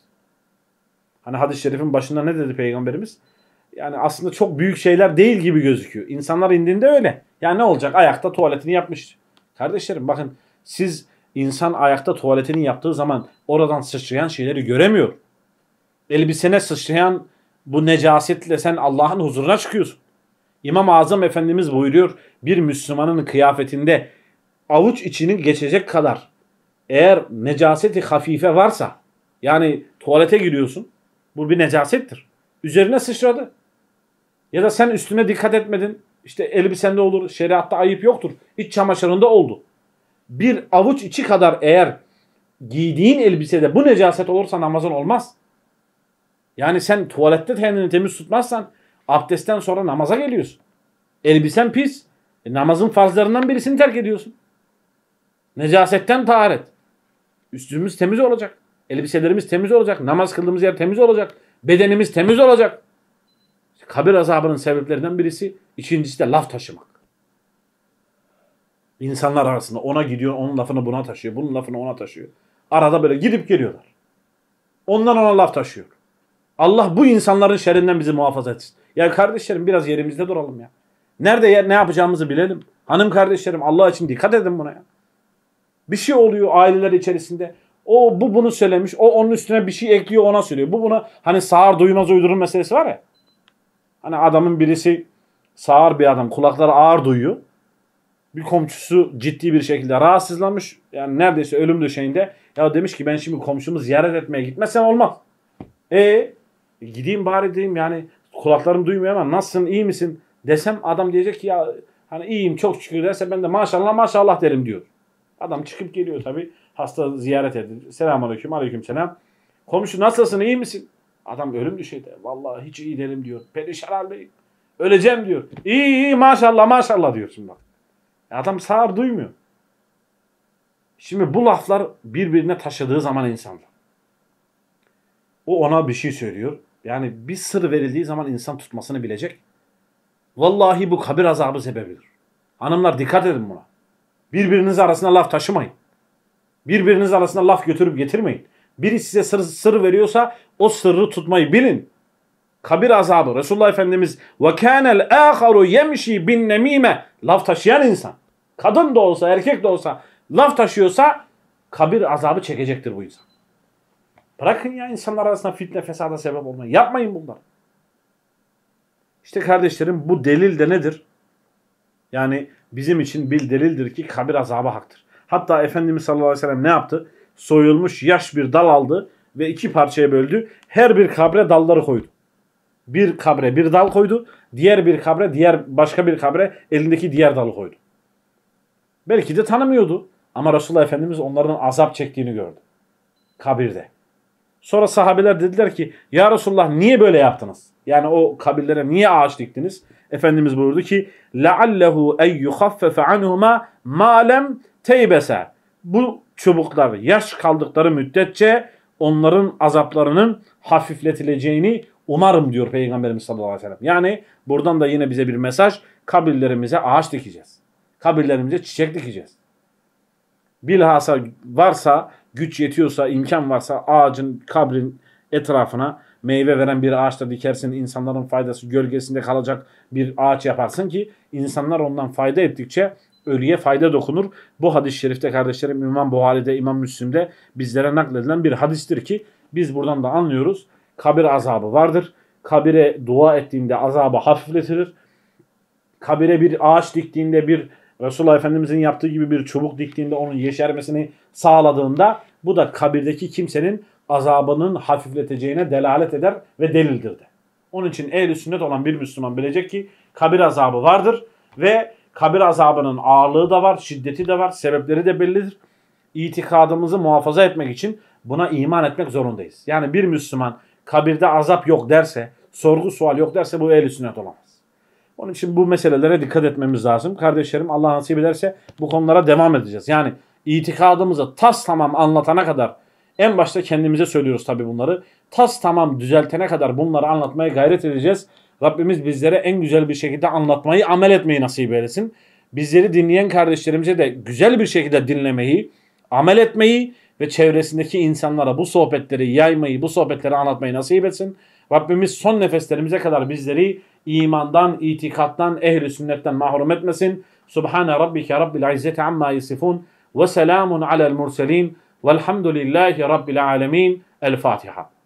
Hani hadis-i şerifin başında ne dedi Peygamberimiz? Yani aslında çok büyük şeyler değil gibi gözüküyor. İnsanlar indiğinde öyle. Yani ne olacak? Ayakta tuvaletini yapmış. Kardeşlerim bakın siz insan ayakta tuvaletini yaptığı zaman oradan sıçrayan şeyleri göremiyor elbisene sıçrayan bu necasetle sen Allah'ın huzuruna çıkıyorsun. İmam-ı Azam Efendimiz buyuruyor bir Müslümanın kıyafetinde avuç içini geçecek kadar eğer necaseti hafife varsa yani tuvalete giriyorsun bu bir necasettir. Üzerine sıçradı. Ya da sen üstüne dikkat etmedin. İşte elbisende olur. Şeriatta ayıp yoktur. İç çamaşırında oldu. Bir avuç içi kadar eğer giydiğin elbisede bu necaset olursa namazın olmaz. Yani sen tuvalette kendini temiz tutmazsan abdestten sonra namaza geliyorsun. Elbisen pis. E, namazın farzlarından birisini terk ediyorsun. Necasetten taharet. Üstümüz temiz olacak. Elbiselerimiz temiz olacak. Namaz kıldığımız yer temiz olacak. Bedenimiz temiz olacak. Kabir azabının sebeplerinden birisi ikincisi de laf taşımak. İnsanlar arasında ona gidiyor, onun lafını buna taşıyor, bunun lafını ona taşıyor. Arada böyle gidip geliyorlar. Ondan ona laf taşıyor. Allah bu insanların şerrinden bizi muhafaza etsin. Ya kardeşlerim biraz yerimizde duralım ya. Nerede yer, ne yapacağımızı bilelim. Hanım kardeşlerim Allah için dikkat edin buna ya. Bir şey oluyor aileler içerisinde. O bu bunu söylemiş. O onun üstüne bir şey ekliyor ona söylüyor. Bu buna hani sağır duymaz uydurur meselesi var ya. Hani adamın birisi sağır bir adam kulakları ağır duyuyor. Bir komşusu ciddi bir şekilde rahatsızlanmış. Yani neredeyse ölüm döşeğinde. Ya demiş ki ben şimdi komşumu ziyaret etmeye gitmezsen olmaz. E gideyim bari diyeyim yani kulaklarım duymuyor ama nasılsın iyi misin desem adam diyecek ki ya hani iyiyim çok şükür derse ben de maşallah maşallah derim diyor. Adam çıkıp geliyor tabi hasta ziyaret edin. Selamun aleyküm aleyküm selam. Komşu nasılsın iyi misin? Adam ölüm düşeydi. Vallahi hiç iyi derim diyor. Perişan haldeyim. Öleceğim diyor. İyi iyi maşallah maşallah diyor şimdi bak. E adam sağır duymuyor. Şimdi bu laflar birbirine taşıdığı zaman insanlar. O ona bir şey söylüyor. Yani bir sır verildiği zaman insan tutmasını bilecek. Vallahi bu kabir azabı sebebidir. Hanımlar dikkat edin buna. Birbiriniz arasında laf taşımayın. Birbiriniz arasında laf götürüp getirmeyin. Biri size sır, sır veriyorsa o sırrı tutmayı bilin. Kabir azabı. Resulullah Efendimiz ve kânel âharu yemşi bin nemime. Laf taşıyan insan. Kadın da olsa erkek de olsa laf taşıyorsa kabir azabı çekecektir bu insan. Bırakın ya insanlar arasında fitne fesada sebep olmayı. Yapmayın bunları. İşte kardeşlerim bu delil de nedir? Yani bizim için bir delildir ki kabir azabı haktır. Hatta Efendimiz sallallahu aleyhi ve sellem ne yaptı? Soyulmuş yaş bir dal aldı ve iki parçaya böldü. Her bir kabre dalları koydu. Bir kabre bir dal koydu. Diğer bir kabre diğer başka bir kabre elindeki diğer dalı koydu. Belki de tanımıyordu. Ama Resulullah Efendimiz onların azap çektiğini gördü. Kabirde. Sonra sahabeler dediler ki ya Resulullah niye böyle yaptınız? Yani o kabirlere niye ağaç diktiniz? Efendimiz buyurdu ki لَعَلَّهُ اَنْ يُخَفَّفَ عَنْهُمَا مَا لَمْ تَيْبَسَ Bu çubuklar yaş kaldıkları müddetçe onların azaplarının hafifletileceğini umarım diyor Peygamberimiz sallallahu aleyhi ve sellem. Yani buradan da yine bize bir mesaj kabirlerimize ağaç dikeceğiz. Kabirlerimize çiçek dikeceğiz. Bilhassa varsa güç yetiyorsa, imkan varsa ağacın, kabrin etrafına meyve veren bir ağaçta dikersin. insanların faydası gölgesinde kalacak bir ağaç yaparsın ki insanlar ondan fayda ettikçe ölüye fayda dokunur. Bu hadis-i şerifte kardeşlerim İmam Buhari'de, İmam Müslim'de bizlere nakledilen bir hadistir ki biz buradan da anlıyoruz. Kabir azabı vardır. Kabire dua ettiğinde azabı hafifletilir. Kabire bir ağaç diktiğinde bir Resulullah Efendimizin yaptığı gibi bir çubuk diktiğinde onun yeşermesini sağladığında bu da kabirdeki kimsenin azabının hafifleteceğine delalet eder ve delildir de. Onun için ehl sünnet olan bir Müslüman bilecek ki kabir azabı vardır ve kabir azabının ağırlığı da var, şiddeti de var, sebepleri de bellidir. İtikadımızı muhafaza etmek için buna iman etmek zorundayız. Yani bir Müslüman kabirde azap yok derse, sorgu sual yok derse bu ehl sünnet olamaz. Onun için bu meselelere dikkat etmemiz lazım. Kardeşlerim Allah nasip ederse bu konulara devam edeceğiz. Yani itikadımızı tas tamam anlatana kadar en başta kendimize söylüyoruz tabi bunları. Tas tamam düzeltene kadar bunları anlatmaya gayret edeceğiz. Rabbimiz bizlere en güzel bir şekilde anlatmayı, amel etmeyi nasip eylesin. Bizleri dinleyen kardeşlerimize de güzel bir şekilde dinlemeyi, amel etmeyi ve çevresindeki insanlara bu sohbetleri yaymayı, bu sohbetleri anlatmayı nasip etsin. Rabbimiz son nefeslerimize kadar bizleri imandan, itikattan, ehli sünnetten mahrum etmesin. Subhane rabbike rabbil izzeti amma yasifun. وسلام على المرسلين والحمد لله رب العالمين الفاتحه